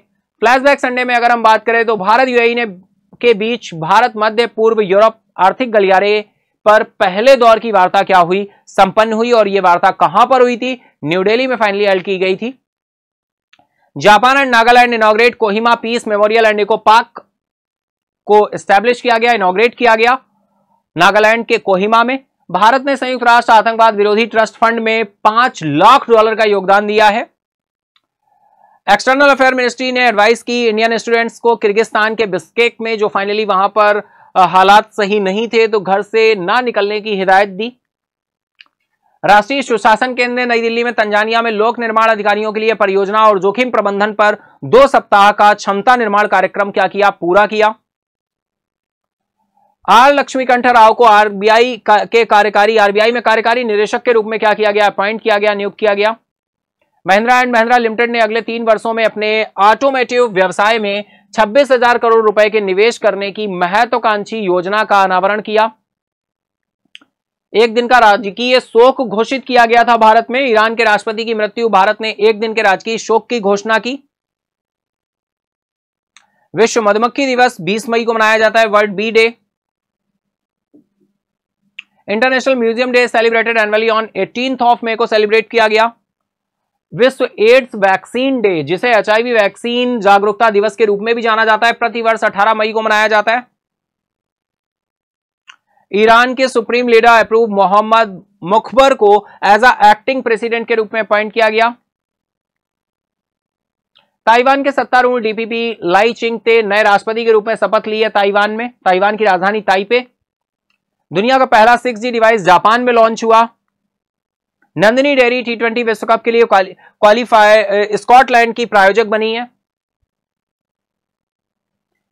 फ्लैशबैक संडे में अगर हम बात करें तो भारत यूएई e ने के बीच भारत मध्य पूर्व यूरोप आर्थिक गलियारे पर पहले दौर की वार्ता क्या हुई संपन्न हुई और यह वार्ता कहां पर हुई थी न्यू दिल्ली में फाइनली हल की गई थी Japan and Nagaland inaugurate Kohima peace memorial and eco park को स्टैब्लिश किया गया इनोग्रेट किया गया नागालैंड के कोहिमा में भारत ने संयुक्त राष्ट्र आतंकवाद विरोधी ट्रस्ट फंड में पांच लाख डॉलर का योगदान दिया है एक्सटर्नल अफेयर मिनिस्ट्री ने एडवाइस की इंडियन स्टूडेंट्स को किर्गिस्तान के बिस्केक में जो फाइनली वहां पर हालात सही नहीं थे तो घर से ना निकलने की हिदायत दी राष्ट्रीय सुशासन केंद्र ने नई दिल्ली में तंजानिया में लोक निर्माण अधिकारियों के लिए परियोजना और जोखिम प्रबंधन पर दो सप्ताह का क्षमता निर्माण कार्यक्रम क्या किया पूरा किया आर लक्ष्मीकंठ राव को आरबीआई के कार्यकारी आरबीआई में कार्यकारी निदेशक के रूप में क्या किया गया अपॉइंट किया गया नियुक्त किया गया महिंद्रा एंड महिंद्रा लिमिटेड ने अगले तीन वर्षों में अपने ऑटोमेटिव व्यवसाय में छब्बीस हजार करोड़ रुपए के निवेश करने की महत्वाकांक्षी योजना का अनावरण किया एक दिन का राजकीय शोक घोषित किया गया था भारत में ईरान के राष्ट्रपति की मृत्यु भारत ने एक दिन के राजकीय शोक की घोषणा की विश्व मधुमक्खी दिवस 20 मई को मनाया जाता है world B day international museum day celebrated annually on eighteen of May को सेलिब्रेट किया गया विश्व एड्स वैक्सीन डे जिसे एच वैक्सीन जागरूकता दिवस के रूप में भी जाना जाता है प्रतिवर्ष 18 मई को मनाया जाता है ईरान के supreme leader approve Mohammad Mokhber को एज अ एक्टिंग प्रेसिडेंट के रूप में अपॉइंट किया गया ताइवान के सत्तारूढ़ डीपीपी लाई ते नए राष्ट्रपति के रूप में शपथ ली है ताइवान में ताइवान की राजधानी ताइपे दुनिया का पहला सिक्स जी डिवाइस जापान में लॉन्च हुआ नंदनी डेयरी टी ट्वेंटी विश्व कप के लिए क्वालिफाई स्कॉटलैंड की प्रायोजक बनी है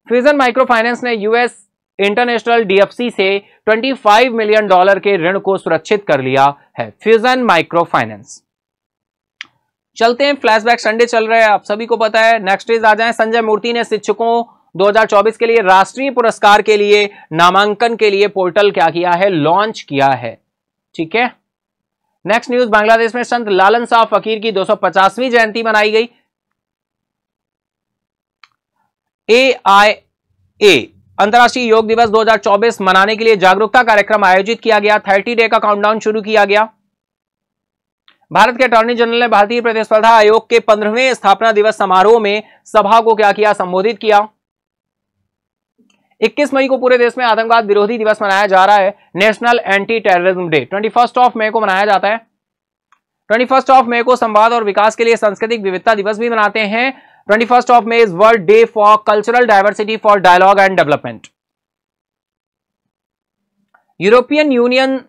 फ्यूजन माइक्रो फाइनेंस ने यूएस इंटरनेशनल डीएफसी से 25 मिलियन डॉलर के ऋण को सुरक्षित कर लिया है फ्यूजन माइक्रो फाइनेंस चलते हैं फ्लैशबैक संडे चल रहे हैं आप सभी को पता है नेक्स्ट इज आ जाए संजय मूर्ति ने शिक्षकों 2024 के लिए राष्ट्रीय पुरस्कार के लिए नामांकन के लिए पोर्टल क्या किया है लॉन्च किया है ठीक है नेक्स्ट न्यूज बांग्लादेश में संत लालन साहब फकीर की 250वीं जयंती मनाई गई ए आई ए अंतर्राष्ट्रीय योग दिवस 2024 मनाने के लिए जागरूकता कार्यक्रम आयोजित किया गया 30 डे का काउंटडाउन शुरू किया गया भारत के अटॉर्नी जनरल ने भारतीय प्रतिस्पर्धा आयोग के पंद्रहवें स्थापना दिवस समारोह में सभा को क्या किया संबोधित किया 21 मई को पूरे देश में आतंकवाद विरोधी दिवस मनाया जा रहा है national anti terrorism day twenty of May को मनाया जाता है ट्वेंटी ऑफ मई को संवाद और विकास के लिए सांस्कृतिक विविधता दिवस भी मनाते हैं twenty of May is world day for cultural diversity for dialogue and development European union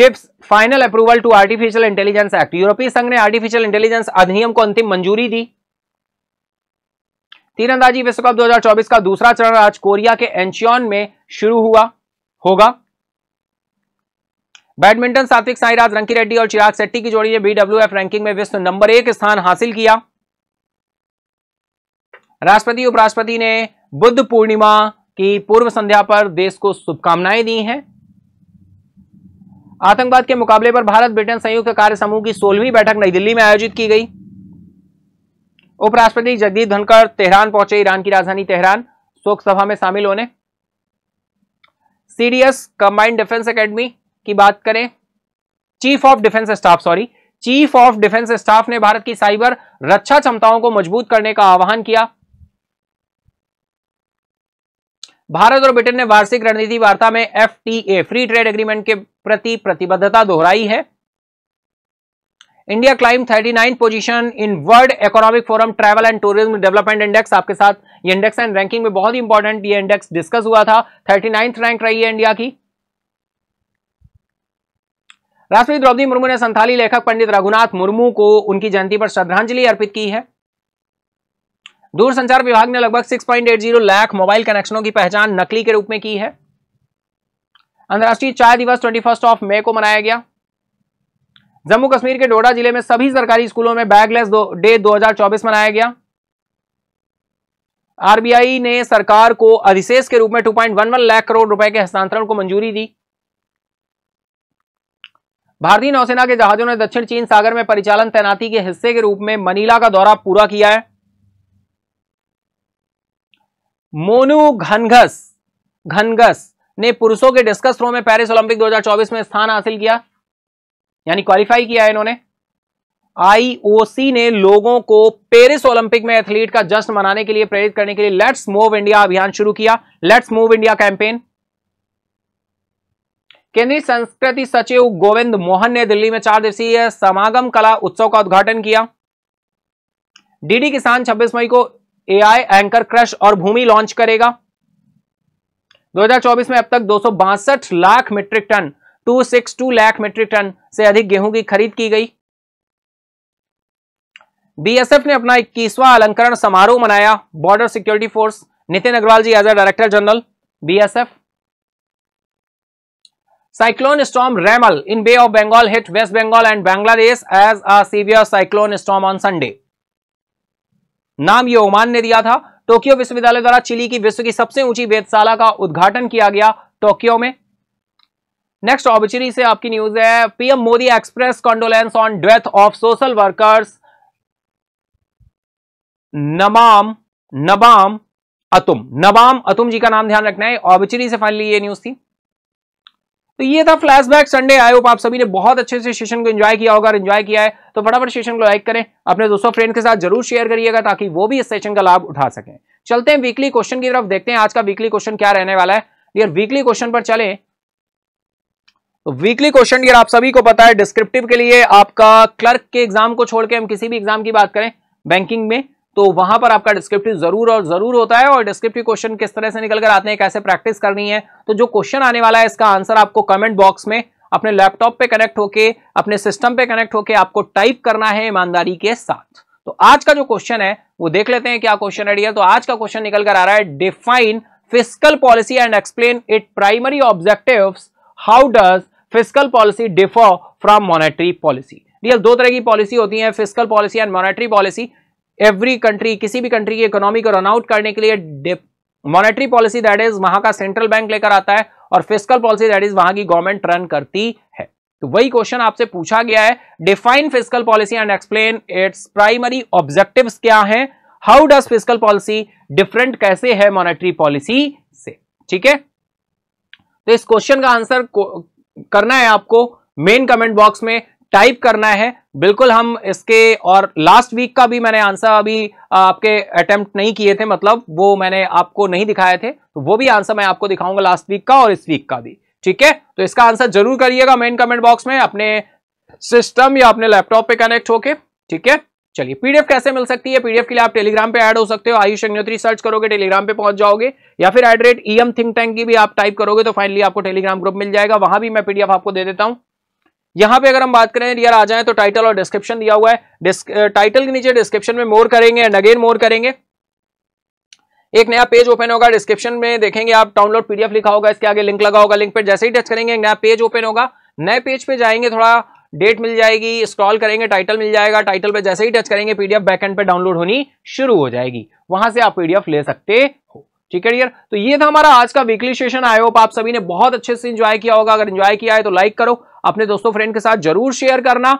gives final approval to artificial intelligence act यूरोपीय संघ ने आर्टिफिशियल इंटेलिजेंस अधिनियम को अंतिम मंजूरी दी तीरंदाजी विश्व कप 2024 का दूसरा चरण आज कोरिया के एंशियन में शुरू हुआ होगा बैडमिंटन सात्विक साईराज रंकी रेड्डी और चिराग सेट्टी की जोड़ी ने बीडब्ल्यू रैंकिंग में विश्व नंबर एक स्थान हासिल किया राष्ट्रपति उपराष्ट्रपति ने बुद्ध पूर्णिमा की पूर्व संध्या पर देश को शुभकामनाएं दी हैं आतंकवाद के मुकाबले पर भारत ब्रिटेन संयुक्त कार्य समूह की सोलहवीं बैठक नई दिल्ली में आयोजित की गई उपराष्ट्रपति जगदीप धनखड़ तेहरान पहुंचे ईरान की राजधानी तेहरान शोक सभा में शामिल होने सीडीएस कंबाइंड डिफेंस एकेडमी की बात करें chief of defence staff sorry chief of defence staff ने भारत की साइबर रक्षा क्षमताओं को मजबूत करने का आह्वान किया भारत और ब्रिटेन ने वार्षिक रणनीति वार्ता में एफ फ्री ट्रेड एग्रीमेंट के प्रति प्रतिबद्धता दोहराई है India climbs 39 position in world economic forum travel and tourism development index आपके साथ ये इंडेक्स एंड रैंकिंग में बहुत ही इंपॉर्टेंट ये इंडेक्स डिस्कस हुआ था थर्टी रैंक रही है इंडिया की राष्ट्रपति द्रौपदी मुर्मू ने संथाली लेखक पंडित रघुनाथ मुर्मू को उनकी जयंती पर श्रद्धांजलि अर्पित की है दूरसंचार विभाग ने लगभग 6.80 लाख मोबाइल कनेक्शनों की पहचान नकली के रूप में की है अंतर्राष्ट्रीय चाय दिवस ट्वेंटी ऑफ मई को मनाया गया जम्मू कश्मीर के डोडा जिले में सभी सरकारी स्कूलों में बैगलेस डे 2024 मनाया गया आरबीआई ने सरकार को अधिशेष के रूप में 2.11 लाख करोड़ रुपए के हस्तांतरण को मंजूरी दी भारतीय नौसेना के जहाजों ने दक्षिण चीन सागर में परिचालन तैनाती के हिस्से के रूप में मनीला का दौरा पूरा किया है मोनू घनघस घनघस ने पुरुषों के डिस्कस थ्रो में पेरिस ओलंपिक 2024 में स्थान हासिल किया यानी क्वालिफाई किया है इन्होंने आईओसी ने लोगों को पेरिस ओलंपिक में एथलीट का जश्न मनाने के लिए प्रेरित करने के लिए लेट्स मूव इंडिया अभियान शुरू किया लेट्स मूव इंडिया कैंपेन केंद्रीय संस्कृति सचिव गोविंद मोहन ने दिल्ली में चार दिवसीय समागम कला उत्सव का उद्घाटन किया डीडी किसान 26 मई को एआई एंकर क्रश और भूमि लॉन्च करेगा 2024 में अब तक दो lakh metric ton 262 lakh metric ton से अधिक गेहूं की खरीद की गई बीएसएफ ने अपना इक्कीसवां अलंकरण समारोह मनाया border security force Nitin Agrawal ji as a director general BSF cyclone storm Remal in bay of Bengal hit west Bengal and Bangladesh as a severe cyclone storm on Sunday नाम ये ओमान ने दिया था टोक्यो विश्वविद्यालय द्वारा चिली की विश्व की सबसे ऊंची वेदशाला का उद्घाटन किया गया टोक्यो में नेक्स्ट ऑबिचरी से आपकी न्यूज है PM Modi express condolence on death of social workers नमाम नबाम अतुम नबाम अतुम जी का नाम ध्यान रखना है ऑबिचरी से फाइनली ये न्यूज थी तो ये था फ्लैशबैक संडे आई होप आप सभी ने बहुत अच्छे से सेशन को एंजॉय किया होगा और एंजॉय किया है तो फटाफट सेशन को लाइक करें अपने दोस्तों फ्रेंड के साथ जरूर शेयर करिएगा ताकि वो भी इस सेशन का लाभ उठा सकें चलते हैं वीकली क्वेश्चन की तरफ देखते हैं आज का वीकली क्वेश्चन क्या रहने वाला है वीकली क्वेश्चन पर चले तो वीकली क्वेश्चन ये आप सभी को पता है डिस्क्रिप्टिव के लिए आपका क्लर्क के एग्जाम को छोड़ के हम किसी भी एग्जाम की बात करें बैंकिंग में तो वहां पर आपका डिस्क्रिप्टिव जरूर और जरूर होता है और डिस्क्रिप्टिव क्वेश्चन किस तरह से निकल कर आते हैं कैसे प्रैक्टिस करनी है तो जो क्वेश्चन आने वाला है इसका आंसर आपको कमेंट बॉक्स में अपने लैपटॉप पे कनेक्ट होके अपने सिस्टम पे कनेक्ट होके आपको टाइप करना है ईमानदारी के साथ तो आज का जो क्वेश्चन है वो देख लेते हैं क्या क्वेश्चन आइडिया तो आज का क्वेश्चन निकल कर आ रहा है define physical policy and explain it primary objective how does physical policy differ from monetary policy real दो तरह की पॉलिसी होती है physical policy and monetary policy every country किसी भी कंट्री की इकोनॉमी को रन आउट करने के लिए मॉनेटरी पॉलिसी दैट इज वहां का सेंट्रल बैंक लेकर आता है और फिजिकल पॉलिसी दैट इज वहां की गवर्नमेंट रन करती है तो वही क्वेश्चन आपसे पूछा गया है define physical policy and explain its primary objective क्या है how does physical policy different कैसे है मॉनेटरी पॉलिसी से ठीक है तो इस क्वेश्चन का आंसर करना है आपको मेन कमेंट बॉक्स में टाइप करना है बिल्कुल हम इसके और लास्ट वीक का भी मैंने आंसर अभी आपके अटेम्प्ट नहीं किए थे मतलब वो मैंने आपको नहीं दिखाए थे तो वो भी आंसर मैं आपको दिखाऊंगा लास्ट वीक का और इस वीक का भी ठीक है तो इसका आंसर जरूर करिएगा मेन कमेंट बॉक्स में अपने सिस्टम या अपने लैपटॉप पे कनेक्ट होके ठीक है चलिए पीडीएफ कैसे मिल सकती है पीडीएफ के लिए आप टेलीग्राम पे ऐड हो सकते हो आयुष अग्नोत्री सर्च करोगे टेलीग्राम पे पहुंच जाओगे या फिर at the rate EM think tank की भी आप टाइप करोगे तो फाइनली आपको टेलीग्राम ग्रुप मिल जाएगा वहां भी मैं पीडीएफ आपको दे देता हूं यहां पे अगर हम बात करें यार आ जाए तो टाइटल और डिस्क्रिप्शन दिया हुआ है टाइटल के नीचे डिस्क्रिप्शन में मोर करेंगे एंड अगेन मोर करेंगे एक नया पेज ओपन होगा डिस्क्रिप्शन में देखेंगे आप डाउनलोड पीडीएफ लिखा होगा इसके आगे लिंक लगा होगा लिंक पर जैसे ही टच करेंगे नया पेज ओपन होगा नए पेज पे जाएंगे थोड़ा डेट मिल जाएगी स्क्रॉल करेंगे टाइटल मिल जाएगा टाइटल पे जैसे ही टच करेंगे पीडीएफ बैकएंड पे डाउनलोड होनी शुरू हो जाएगी वहां से आप पीडीएफ ले सकते हो ठीक है डियर तो ये था हमारा आज का वीकली सेशन आई होप आप सभी ने बहुत अच्छे से इंजॉय किया होगा अगर इंजॉय किया है तो लाइक करो अपने दोस्तों फ्रेंड के साथ जरूर शेयर करना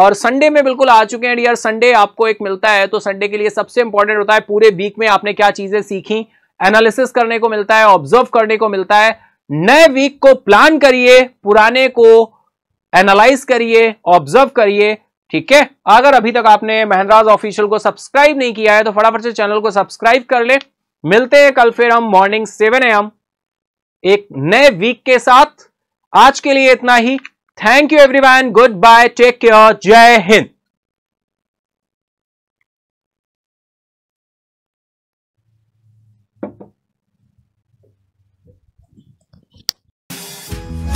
और संडे में बिल्कुल आ चुके हैं डियर संडे आपको एक मिलता है तो संडे के लिए सबसे इंपॉर्टेंट होता है पूरे वीक में आपने क्या चीजें सीखी एनालिसिस करने को मिलता है ऑब्जर्व करने को मिलता है नए वीक को प्लान करिए पुराने को एनालाइज करिए ऑब्जर्व करिए ठीक है अगर अभी तक आपने महनराज ऑफिशियल को सब्सक्राइब नहीं किया है तो फटाफट से चैनल को सब्सक्राइब कर ले मिलते हैं कल फिर हम मॉर्निंग सेवन एम एक नए वीक के साथ आज के लिए इतना ही thank you everyone good bye take care जय हिंद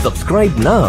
Subscribe now